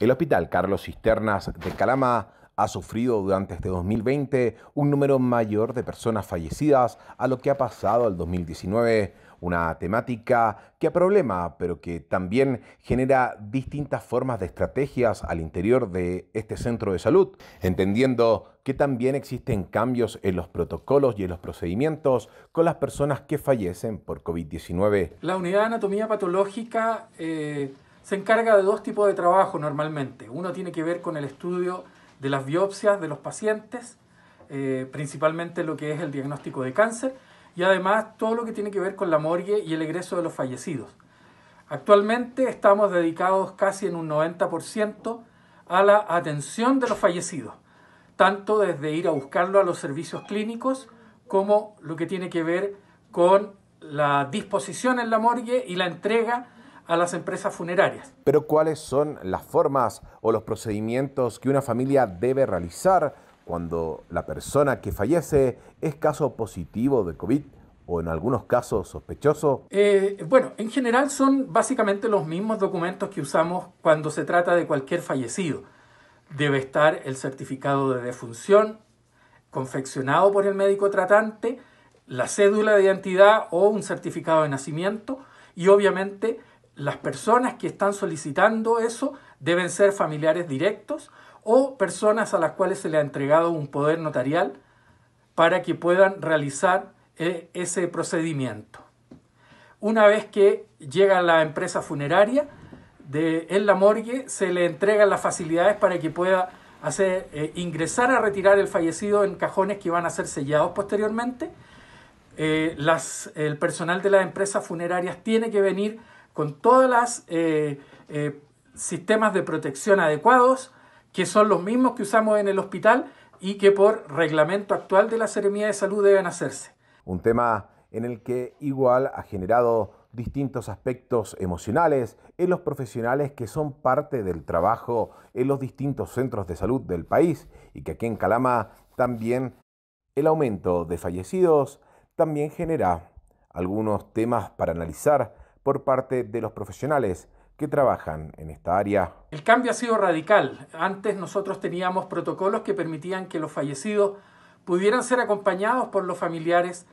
El Hospital Carlos Cisternas de Calama ha sufrido durante este 2020 un número mayor de personas fallecidas a lo que ha pasado el 2019, una temática que ha problema, pero que también genera distintas formas de estrategias al interior de este centro de salud, entendiendo que también existen cambios en los protocolos y en los procedimientos con las personas que fallecen por COVID-19. La unidad de anatomía patológica... Eh, se encarga de dos tipos de trabajo normalmente. Uno tiene que ver con el estudio de las biopsias de los pacientes, eh, principalmente lo que es el diagnóstico de cáncer, y además todo lo que tiene que ver con la morgue y el egreso de los fallecidos. Actualmente estamos dedicados casi en un 90% a la atención de los fallecidos, tanto desde ir a buscarlo a los servicios clínicos como lo que tiene que ver con la disposición en la morgue y la entrega a las empresas funerarias. Pero ¿cuáles son las formas o los procedimientos que una familia debe realizar cuando la persona que fallece es caso positivo de COVID? o en algunos casos sospechoso? Eh, bueno, en general son básicamente los mismos documentos que usamos cuando se trata de cualquier fallecido. Debe estar el certificado de defunción confeccionado por el médico tratante, la cédula de identidad o un certificado de nacimiento y obviamente las personas que están solicitando eso deben ser familiares directos o personas a las cuales se le ha entregado un poder notarial para que puedan realizar eh, ese procedimiento. Una vez que llega la empresa funeraria, de, en la morgue se le entregan las facilidades para que pueda hacer, eh, ingresar a retirar el fallecido en cajones que van a ser sellados posteriormente. Eh, el personal de las empresas funerarias tiene que venir con todos los eh, eh, sistemas de protección adecuados, que son los mismos que usamos en el hospital y que por reglamento actual de la Seremía de Salud deben hacerse. Un tema en el que igual ha generado distintos aspectos emocionales en los profesionales que son parte del trabajo en los distintos centros de salud del país y que aquí en Calama también el aumento de fallecidos también genera algunos temas para analizar por parte de los profesionales que trabajan en esta área. El cambio ha sido radical. Antes nosotros teníamos protocolos que permitían que los fallecidos pudieran ser acompañados por los familiares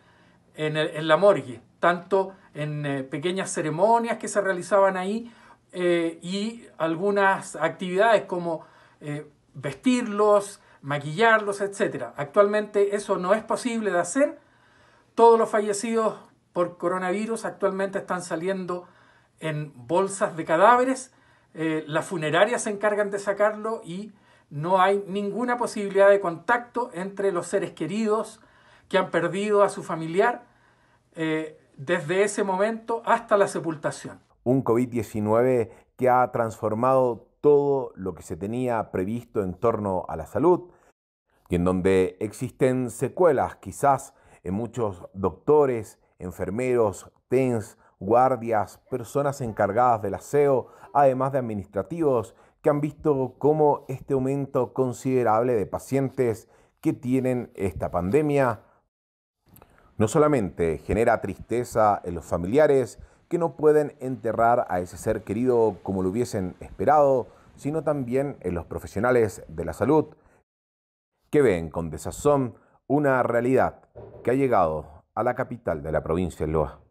en, la morgue, tanto en eh, pequeñas ceremonias que se realizaban ahí eh, y algunas actividades como eh, vestirlos, maquillarlos, etc. Actualmente eso no es posible de hacer. Todos los fallecidos por coronavirus actualmente están saliendo en bolsas de cadáveres. Eh, las funerarias se encargan de sacarlo y no hay ninguna posibilidad de contacto entre los seres queridos que han perdido a su familiar eh, desde ese momento hasta la sepultación. Un COVID-19 que ha transformado todo lo que se tenía previsto en torno a la salud y en donde existen secuelas quizás en muchos doctores, enfermeros, TENS, guardias, personas encargadas del aseo, además de administrativos, que han visto cómo este aumento considerable de pacientes que tienen esta pandemia no solamente genera tristeza en los familiares que no pueden enterrar a ese ser querido como lo hubiesen esperado, sino también en los profesionales de la salud que ven con desazón una realidad que ha llegado a la capital de la provincia de Loa.